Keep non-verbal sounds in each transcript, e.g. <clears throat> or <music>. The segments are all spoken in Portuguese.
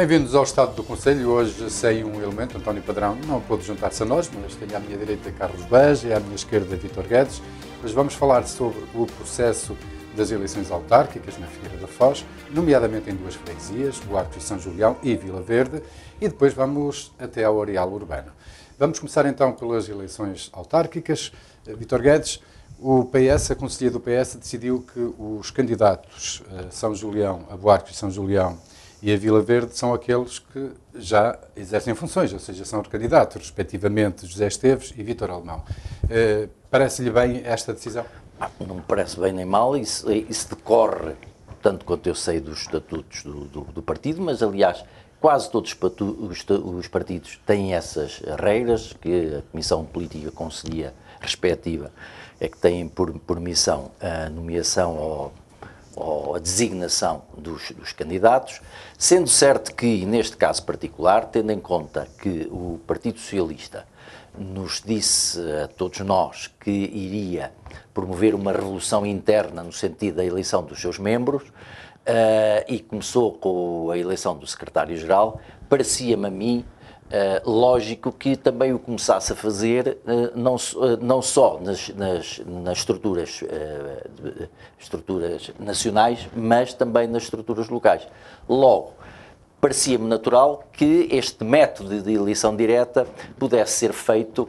Bem-vindos ao Estado do Conselho. Hoje sem um elemento, António Padrão, não pôde juntar-se a nós, mas tenho à minha direita Carlos Bege e à minha esquerda Vitor Guedes. Mas vamos falar sobre o processo das eleições autárquicas na Figueira da Foz, nomeadamente em duas freguesias, o e São Julião e Vila Verde, e depois vamos até ao areal urbano. Vamos começar então pelas eleições autárquicas. Eh, Vitor Guedes, o PS, a Conselhia do PS, decidiu que os candidatos eh, São Julião, a Boarco e São Julião e a Vila Verde são aqueles que já exercem funções, ou seja, são candidatos, respectivamente José Esteves e Vítor Alemão. Uh, Parece-lhe bem esta decisão? Ah, não me parece bem nem mal, isso, eh, isso decorre, tanto quanto eu sei, dos estatutos do, do, do partido, mas aliás, quase todos os partidos têm essas regras que a Comissão Política Conselhia respectiva é que têm por, por missão a nomeação ou ou a designação dos, dos, candidatos, sendo certo que, neste caso particular, tendo em conta que o Partido Socialista nos disse a todos nós que iria promover uma revolução interna no sentido da eleição dos seus membros, uh, e começou com a eleição do secretário-geral, parecia-me a mim eh, lógico que também o começasse a fazer eh, não, eh, não só nas, nas, nas estruturas, estruturas nacionais, mas também nas estruturas locais. Logo, parecia-me natural que este método de eleição direta pudesse ser feito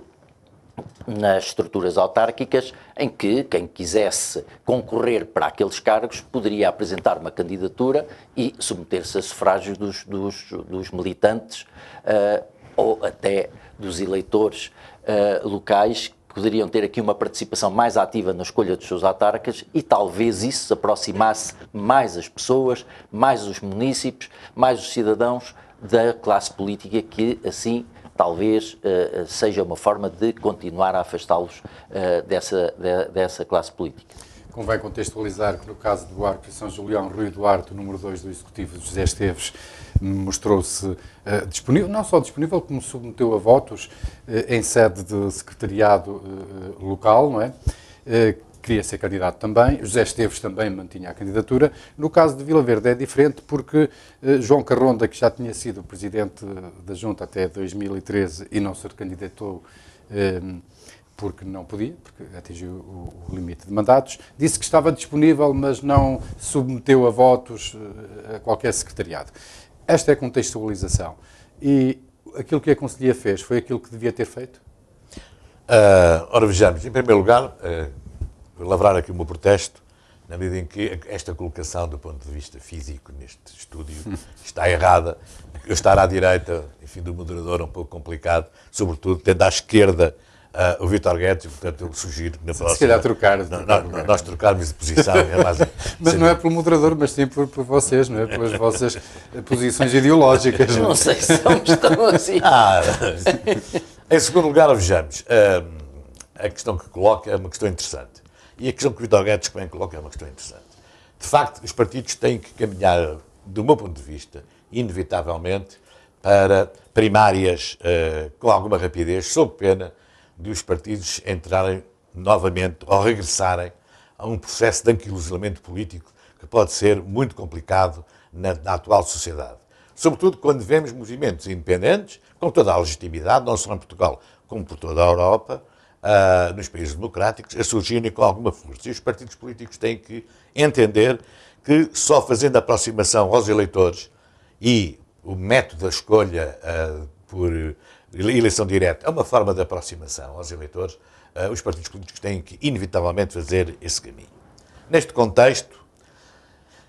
nas estruturas autárquicas, em que quem quisesse concorrer para aqueles cargos poderia apresentar uma candidatura e submeter-se a sufrágio dos, dos, dos militantes uh, ou até dos eleitores uh, locais poderiam ter aqui uma participação mais ativa na escolha dos seus autarcas e talvez isso aproximasse mais as pessoas, mais os municípios, mais os cidadãos da classe política que assim talvez uh, seja uma forma de continuar a afastá-los uh, dessa, de, dessa classe política. Convém contextualizar que no caso do Arco de São Julião, Rui Duarte, número 2 do Executivo, José Esteves, mostrou-se uh, disponível, não só disponível, como submeteu a votos uh, em sede de secretariado uh, local, não é? queria ser candidato também, José Esteves também mantinha a candidatura. No caso de Vila Verde é diferente porque João Carronda, que já tinha sido presidente da Junta até 2013 e não se candidatou porque não podia, porque atingiu o, limite de mandatos, disse que estava disponível, mas não submeteu a votos a qualquer secretariado. Esta é a contextualização. E aquilo que a Conselhia fez foi aquilo que devia ter feito? Uh, ora, vejamos. Em primeiro lugar, uh, lavrar aqui o meu protesto, na medida em que esta colocação, do ponto de vista físico, neste estúdio, <laughs> está errada. Eu estar à direita, enfim, do moderador é um pouco complicado, sobretudo tendo à esquerda Uh, o Vitor Guedes, portanto, eu sugiro que na próxima. Se calhar trocar. Na, na, nós trocarmos de posição. É mais, <laughs> mas não é pelo moderador, mas sim por, por vocês, não é? Pelas vossas posições ideológicas. Não, é? sei se somos tão assim. <laughs> Ah, em segundo lugar, vejamos. Uh, a questão que coloca é uma questão interessante. E a questão que o Vitor Guedes também coloca é uma questão interessante. De facto, os partidos têm que caminhar, do meu ponto de vista, inevitavelmente, para primárias uh, com alguma rapidez, sob pena de os partidos entrarem novamente ou regressarem a um processo de anquilosamento político que pode ser muito complicado na, na, atual sociedade. Sobretudo quando vemos movimentos independentes, com toda a legitimidade, não só em Portugal, como por toda a Europa, uh, nos países democráticos, a surgirem com alguma força. E os partidos políticos têm que entender que só fazendo aproximação aos eleitores e o método da escolha uh, por eleição direta é uma forma de aproximação aos eleitores, ah, os partidos políticos têm que, inevitavelmente, fazer esse caminho. Neste contexto,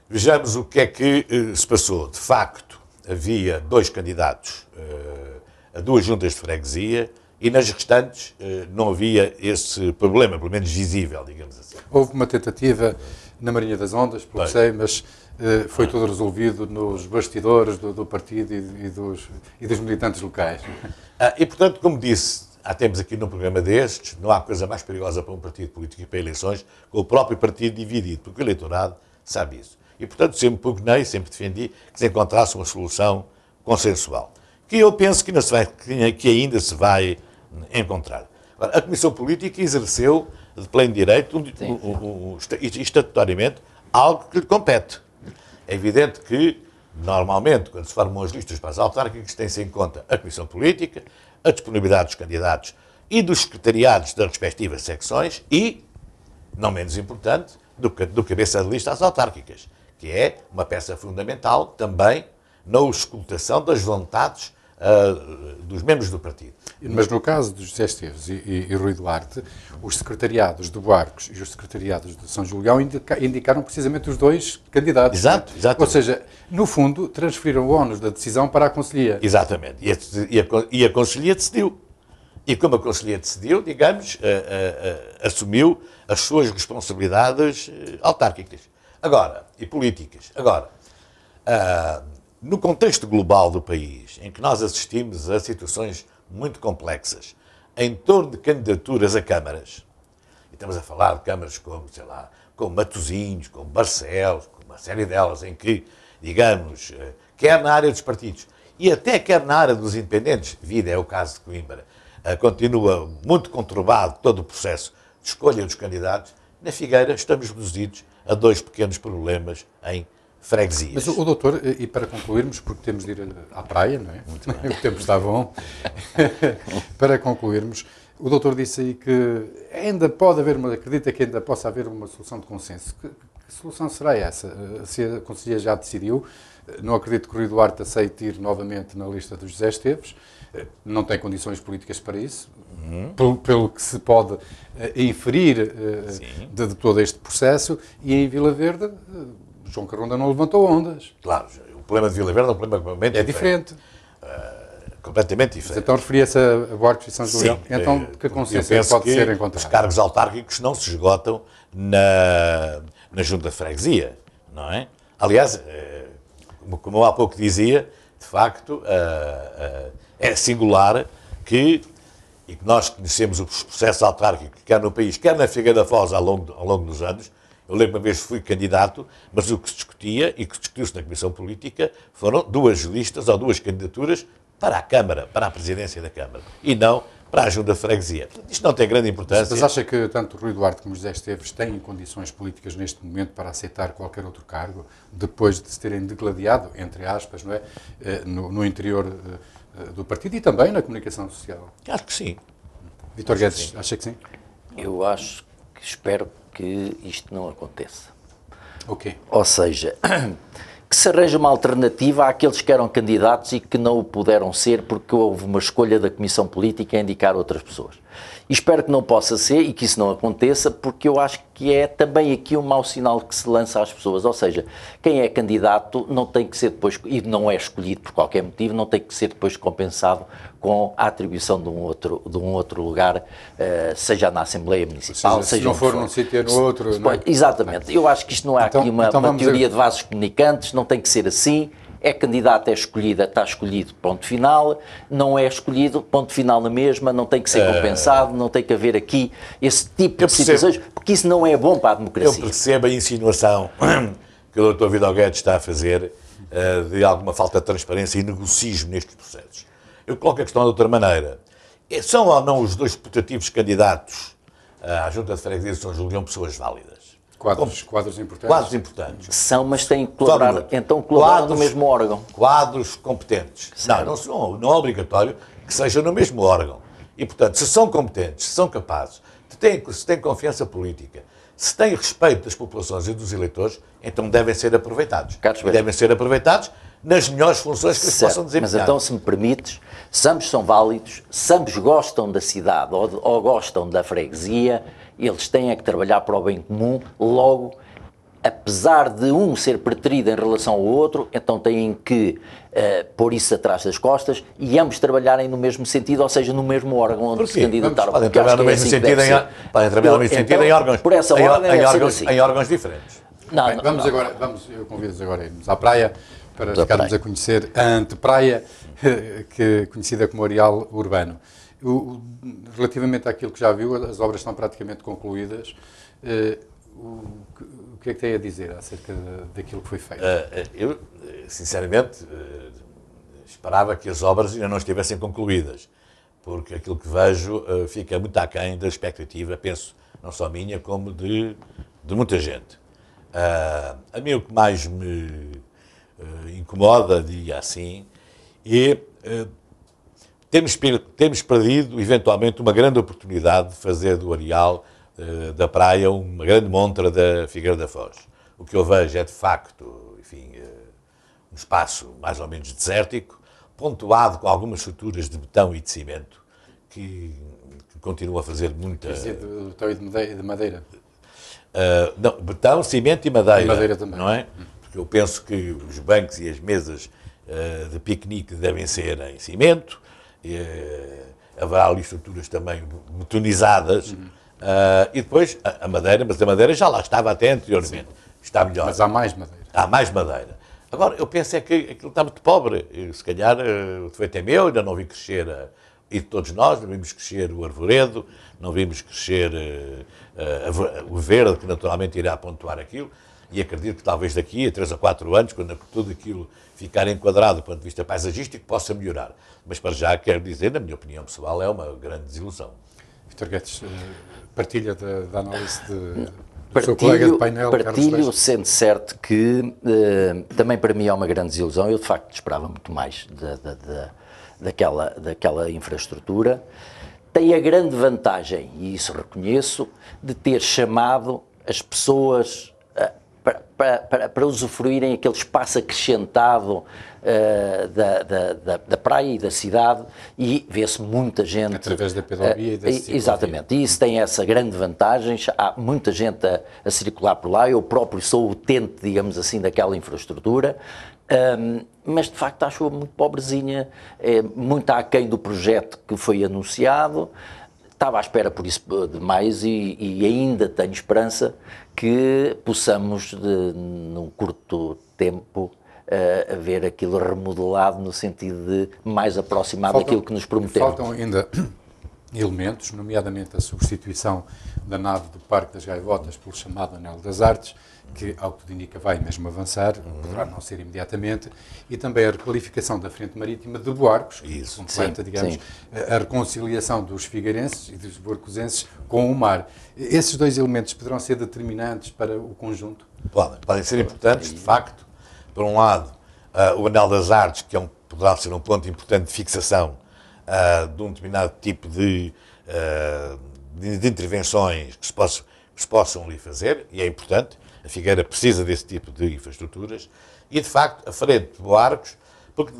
vejamos o que é que eh, se passou. De facto, havia dois candidatos eh, a duas juntas de freguesia e nas restantes eh, não havia esse problema, pelo menos visível, digamos assim. Houve uma tentativa na Marinha das Ondas, pelo que sei, mas eh, foi tudo resolvido nos bastidores do, do partido e, e, dos, e, dos, militantes locais. Ah, e, portanto, como disse há aqui num programa destes, não há coisa mais perigosa para um partido político e para eleições que o próprio partido dividido, porque o eleitorado sabe isso. E, portanto, sempre pugnei, sempre defendi que se encontrasse uma solução consensual, que eu penso que, vai, que ainda se vai encontrar. a Comissão Política exerceu de pleno direito, um, um, um, estatutariamente, algo que lhe compete é evidente que, normalmente, quando se formam as listas para as autárquicas, tem-se em conta a comissão política, a disponibilidade dos candidatos e dos secretariados das respectivas secções e, não menos importante, do, do cabeça de lista às autárquicas, que é uma peça fundamental também na auscultação das vontades uh, dos membros do partido. Mas no caso de José Esteves e, e, e, Rui Duarte, os secretariados do Barcos e os secretariados de São Julião indica, indicaram precisamente os dois candidatos. Exato, exato. Ou seja, no fundo, transferiram o ónus da decisão para a Conselhia. Exatamente. E a, e a, e a Conselhia decidiu. E como a Conselhia decidiu, digamos, ah, ah, assumiu as suas responsabilidades autárquicas. Agora, e políticas. Agora, no contexto global do país, em que nós assistimos a situações muito complexas em torno de candidaturas a câmaras, e estamos a falar de câmaras como, sei lá, como Matosinhos, como Barcelos, como uma série delas em que, digamos, eh, quer na área dos partidos e até quer na área dos independentes, vida é o caso de Coimbra, eh, continua muito conturbado todo o processo de escolha dos candidatos, na Figueira estamos reduzidos a dois pequenos problemas em freguesias. Mas o doutor, eh, e para concluirmos, porque temos de ir eh, à praia, não é? Muito <laughs> bem. o tempo está bom. <laughs> para concluirmos, o doutor disse aí que ainda pode haver uma, acredita que ainda possa haver uma solução de consenso. Que, que solução será essa? Eh, se a Conselhia já decidiu, não acredito que o Rui Duarte aceite ir novamente na lista dos José Esteves, não tem condições políticas para isso, uhum. pelo, pelo, que se pode uh, inferir uh, de, de, todo este processo, e em Vila Verde... Uh, João Carronda não levantou ondas. Claro, o problema de Vila Verde é um problema completamente é diferente. diferente. Uh, completamente diferente. Mas então referia-se a Borges e São Julião. Sim, então, eh, que consciência pode que ser encontrada? Os cargos autárquicos não se esgotam na, na junta de freguesia, não é? Aliás, eh, como eu há pouco dizia, de facto, é singular que, e que nós conhecemos os processos autárquicos, quer no país, quer na Figueira da Foz, ao longo, ao longo dos anos, eu lembro uma vez que fui candidato, mas o que se discutia e que discutiu-se na Comissão Política foram duas listas ou duas candidaturas para a Câmara, para a presidência da Câmara, e não para a ajuda freguesia. Isto não tem grande importância. Mas acha que tanto o Rui Duarte como o José Esteves têm condições políticas neste momento para aceitar qualquer outro cargo, depois de se terem degladiado, entre aspas, não é, eh, no, no interior eh, do partido e também na comunicação social? Acho que sim. Vitor Guedes, acha que sim? Eu acho que espero que isto não aconteça. Ou seja, <clears throat> que se arranje uma alternativa àqueles que eram candidatos e que não o puderam ser porque houve uma escolha da Comissão Política a indicar outras pessoas. E espero que não possa ser e que isso não aconteça, porque eu acho que é também aqui um mau sinal que se lança às pessoas. Ou seja, quem é candidato não tem que ser depois, e não é escolhido por qualquer motivo, não tem que ser depois compensado com a atribuição de um outro, de um outro lugar, uh, seja na Assembleia Municipal, seja, seja se não for num sítio é no outro. Se, não é? Exatamente. Eu acho que isto não é então, aqui uma, então uma teoria de vasos comunicantes, não tem que ser assim. É candidato, é escolhida, está escolhido, ponto final. Não é escolhido, ponto final na mesma, não tem que ser é. compensado, não tem que haver aqui esse tipo de situações, porque isso não é bom para a democracia. Eu percebo a insinuação <clears throat> que o Dr. Vidal Guedes está a fazer eh, de alguma falta de transparência e negocismo nestes processos. Eu coloco a questão de outra maneira. É, são ou não os dois deputativos candidatos eh, à Junta de Freguesia de São Julião pessoas válidas? Quadros, quadros importantes. Quadros importantes. Que são, mas têm que colaborar, um então colaborar quadros, no mesmo órgão. Quadros competentes. Não, não, são, não é obrigatório que sejam no mesmo órgão. E, portanto, se são competentes, se são capazes, se têm, se têm confiança política, se têm respeito das populações e dos eleitores, então devem ser aproveitados. Carlos e devem ser aproveitados nas melhores funções que certo, possam desempenhar. Mas então, se me permites, se ambos são válidos, se ambos gostam da cidade ou, ou gostam da freguesia, eles têm é que trabalhar para o bem comum, logo, apesar de um ser preterido em relação ao outro, então têm que uh, pôr isso atrás das costas e ambos trabalharem no mesmo sentido, ou seja, no mesmo órgão onde Porquê? se candidataram. É assim podem trabalhar no mesmo, então, sentido, em, podem trabalhar no mesmo sentido em órgãos, por essa em, ordem em, órgãos, assim. em órgãos diferentes. Não, bem, não, vamos não. agora, vamos, eu convido-vos agora a irmos à praia para da ficarmos praia. a conhecer a antepraia, <laughs> que, é conhecida como areal urbano relativamente àquilo que já viu, as obras estão praticamente concluídas. Eh, o que, o que é que tem a dizer acerca daquilo que foi feito? Eh, eh, eu, sinceramente, esperava que as obras ainda não estivessem concluídas, porque aquilo que vejo fica muito aquém da expectativa, penso, não só minha, como de, de muita gente. A mim o que mais me incomoda, diga assim, é temos, temos perdido, eventualmente, uma grande oportunidade de fazer do areal uh, da praia uma grande montra da Figueira da Foz. O que eu vejo é, de facto, enfim, uh, um espaço mais ou menos desértico, pontuado com algumas estruturas de betão e de cimento, que, que continua a fazer muita... Quer dizer, de betão e de madeira? Uh, não, betão, cimento e madeira. E madeira também. Não é? Porque eu penso que os bancos e as mesas uh, de piquenique devem ser em cimento, e, eh, haverá ali estruturas também betonizadas. Uh, uhum. eh, e depois a, a, madeira, mas a madeira já lá estava até anteriormente. Sim. Está melhor. Mas há mais madeira. Há mais madeira. Agora, eu penso é que aquilo está muito pobre. se calhar eh, o defeito é meu, ainda não vi crescer, a, e de todos nós, não vimos crescer o arvoredo, não vimos crescer o verde, que naturalmente irá pontuar aquilo e acredito que talvez daqui a 3 a 4 anos, quando tudo aquilo ficar enquadrado do ponto de vista paisagístico, possa melhorar. Mas para já, quero dizer, na minha opinião pessoal, é uma grande desilusão. Vitor Guedes, eh, partilha da, da análise de, do seu colega de painel, Partilho, sendo certo que eh, também para mim é uma grande desilusão. Eu, de facto, esperava muito mais da, da, da, daquela, daquela infraestrutura. Tem a grande vantagem, e isso reconheço, de ter chamado as pessoas para, para, para, usufruírem aquele espaço acrescentado uh, da, da, da, da, praia e da cidade e vê-se muita gente... Através da pedalvia uh, e eh, da ciclovia. Exatamente, e isso tem essa grande vantagem, há muita gente a, a circular por lá, eu próprio sou utente, digamos assim, daquela infraestrutura, um, ehm, mas de facto acho-a muito pobrezinha, é, muito aquém do projeto que foi anunciado, estava à espera por isso eh, demais e, e ainda tenho esperança que possamos, de, num curto tempo, eh, ver aquilo remodelado no sentido de mais aproximado daquilo que nos prometeram. Faltam ainda <clears throat> elementos, nomeadamente a substituição da nave do Parque das Gaivotas pelo chamado Anel das Artes que, ao que tudo indica, vai mesmo avançar, uhum. poderá não ser imediatamente, e também a requalificação da frente marítima de Buarcos, Isso. que completa, sim, digamos, sim. a reconciliação dos figueirenses e dos buarcosenses com o mar. Esses dois elementos poderão ser determinantes para o conjunto? Podem, podem ser importantes, de facto. Por um lado, uh, o Anel das Artes, que é um, poderá ser um ponto importante de fixação uh, de um determinado tipo de, uh, de, de intervenções que se, possam, que se possam ali fazer, e é importante a Figueira precisa desse tipo de infraestruturas e, de facto, a frente de barcos, porque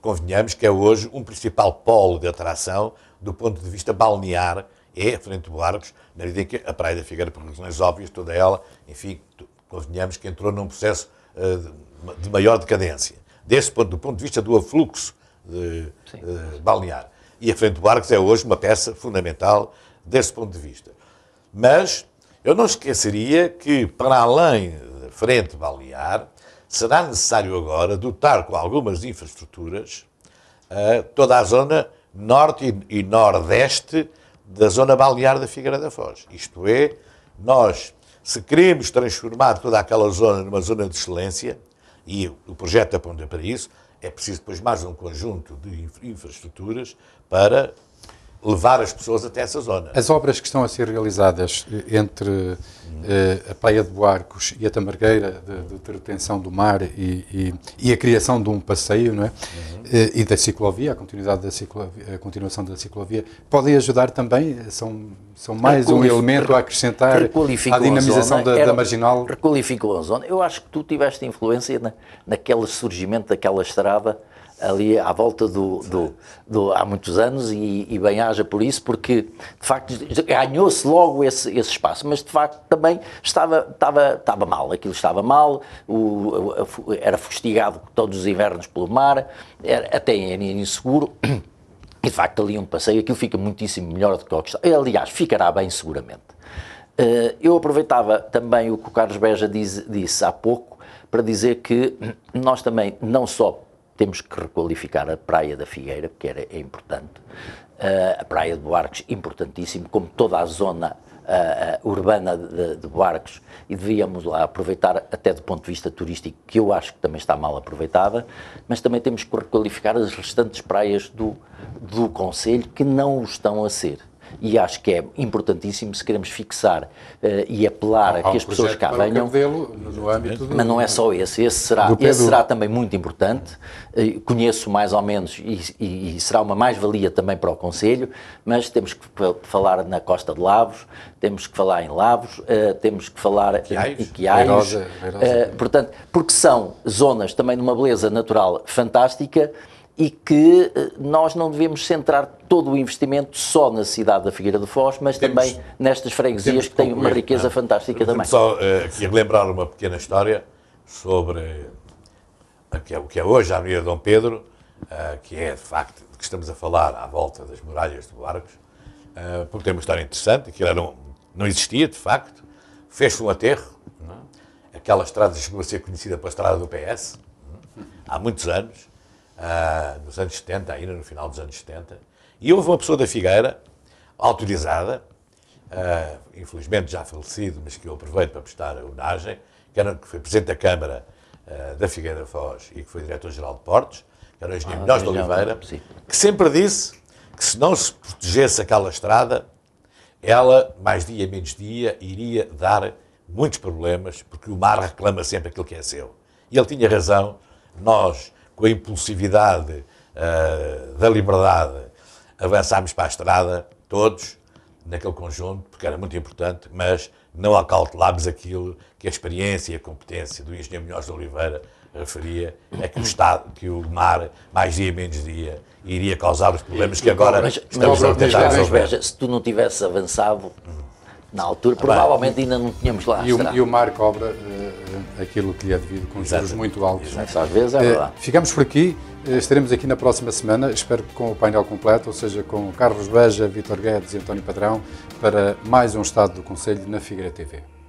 convenhamos que é hoje um principal polo de atração do ponto de vista balnear, é a frente de barcos, na medida em que a Praia da Figueira, por razões óbvias, toda ela, enfim, convenhamos que entrou num processo uh, de maior decadência. Desse ponto, do ponto de vista do afluxo de, eh, balnear. E a frente de barcos é hoje uma peça fundamental desse ponto de vista. Mas eu não esqueceria que, para além da frente balear, será necessário agora dotar com algumas infraestruturas eh, toda a zona norte e, e nordeste da zona balear da Figueira da Foz. Isto é, nós, se queremos transformar toda aquela zona numa zona de excelência, e o projeto aponta para isso, é preciso depois mais um conjunto de infraestruturas para levar as pessoas até essa zona. As obras que estão a ser realizadas eh, entre eh, a Praia de Boarcos e a Tamargueira, de, de retenção do mar e, e, e, a criação de um passeio, não é? Uhum. Eh, e da ciclovia, a continuidade da ciclovia, a continuação da ciclovia, podem ajudar também, são, são mais um elemento a acrescentar à dinamização zona, da, era, da, marginal. Requalificou a zona. Eu acho que tu tiveste influência na, naquele surgimento daquela estrada ali à volta do, do, do há muitos anos e, e, bem haja por isso, porque de facto ganhou-se logo esse, esse espaço, mas de facto também estava, estava, estava mal, aquilo estava mal, o, era fustigado todos os invernos pelo mar, era, até era inseguro. E de facto ali um passeio, aquilo fica muitíssimo melhor do que o que está. Aliás, ficará bem seguramente. Eh, eu aproveitava também o que o Carlos Beja diz, disse há pouco para dizer que nós também não só temos que requalificar a Praia da Figueira, que era, é importante, uh, a Praia de Barcos, importantíssimo, como toda a zona uh, urbana de, de Barcos, e devíamos lá aproveitar, até do ponto de vista turístico, que eu acho que também está mal aproveitada, mas também temos que requalificar as restantes praias do, do Conselho que não o estão a ser e acho que é importantíssimo se queremos fixar uh, e apelar a que as pessoas cá venham. Cabelo, no âmbito do, mas não é só esse, esse será, esse será também muito importante, uh, conheço mais ou menos e, e, e será uma mais-valia também para o Conselho, mas temos que falar na Costa de Lavos, temos que falar em Lavos, uh, temos que falar Quiais, em Quiais, portanto, porque são zonas também de uma beleza natural fantástica, e que eh, nós não devemos centrar todo o investimento só na cidade da Figueira de Foz, mas temos, também nestas freguesias que têm uma riqueza não? É? fantástica também. Só uh, aqui relembrar uma pequena história sobre eh, é o que é, hoje a Avenida Dom Pedro, uh, que é de facto de que estamos a falar à volta das muralhas do Barcos, uh, porque tem uma história interessante, aquilo era um, não existia de facto, fez-se um aterro, não? É? aquela estrada chegou a ser conhecida pela estrada do PS, não? há muitos anos, ah, nos anos 70, ainda no final dos anos 70, e houve uma pessoa da Figueira, autorizada, ah, infelizmente já falecido, mas que eu aproveito para prestar homenagem, que, era, que foi presidente da Câmara ah, da Figueira Foz e que foi diretor-geral de Portos, que era o engenheiro ah, de Oliveira, que sempre disse que se não se protegesse aquela estrada, ela, mais dia menos dia, iria dar muitos problemas, porque o mar reclama sempre aquilo que é seu. E ele tinha razão, nós com a impulsividade uh, da liberdade, avançámos para a estrada, todos, naquele conjunto, porque era muito importante, mas não acautelámos aquilo que a experiência e a competência do engenheiro Melhores de Oliveira referia, é que o, estado, que o mar, mais dia menos dia, iria causar os problemas que agora mas, estamos mas, a tentar resolver. Se tu não tivesse avançado na altura, ah, provavelmente ainda não tínhamos lá. E o, e o mar cobra eh, aquilo que lhe é devido, com Exato. juros muito altos. Exato. Às vezes é eh, verdade. Ficamos por aqui, eh, estaremos aqui na próxima semana, espero que com o painel completo, ou seja, com Carlos Beja, Vitor Guedes e António Padrão, para mais um Estado do Conselho na Figueira TV.